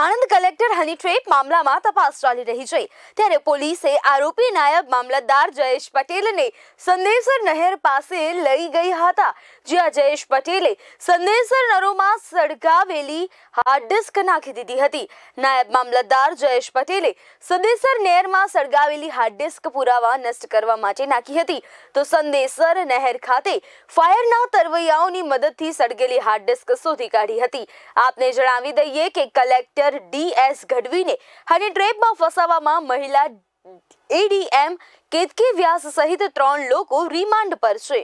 Anand collector હની trap મામલામાં તપાસ ચાલી રહી છે ત્યારે પોલીસે આરોપી નાયબ મામલતદાર જયેશ પટેલને સંદેશર નહેર પાસે લઈ ગઈ હતા જ્યાં જયેશ પટેલે સંદેશર નરોમાં સળગાવેલી હાર્ડ ડિસ્ક નાખી દીધી હતી નાયબ મામલતદાર જયેશ પટેલે સંદેશર નહેરમાં સળગાવેલી હાર્ડ ડિસ્ક પુરાવા નષ્ટ કરવા માટે નાખી હતી તો સંદેસર નહેર ખાતે ફાયરના તરવૈયાઓની મદદથી સળગેલી હાર્ડ ડિસ્ક શોધી કાઢી હતી આપને જણાવી દઈએ કે કલેક્ટર ઓફિસર ડી એસ ગઢવીને હની ટ્રેપમાં ફસાવવામાં મહિલા એડીએમ કેતકી વ્યાસ સહિત ત્રણ લોકો રિમાન્ડ પર છે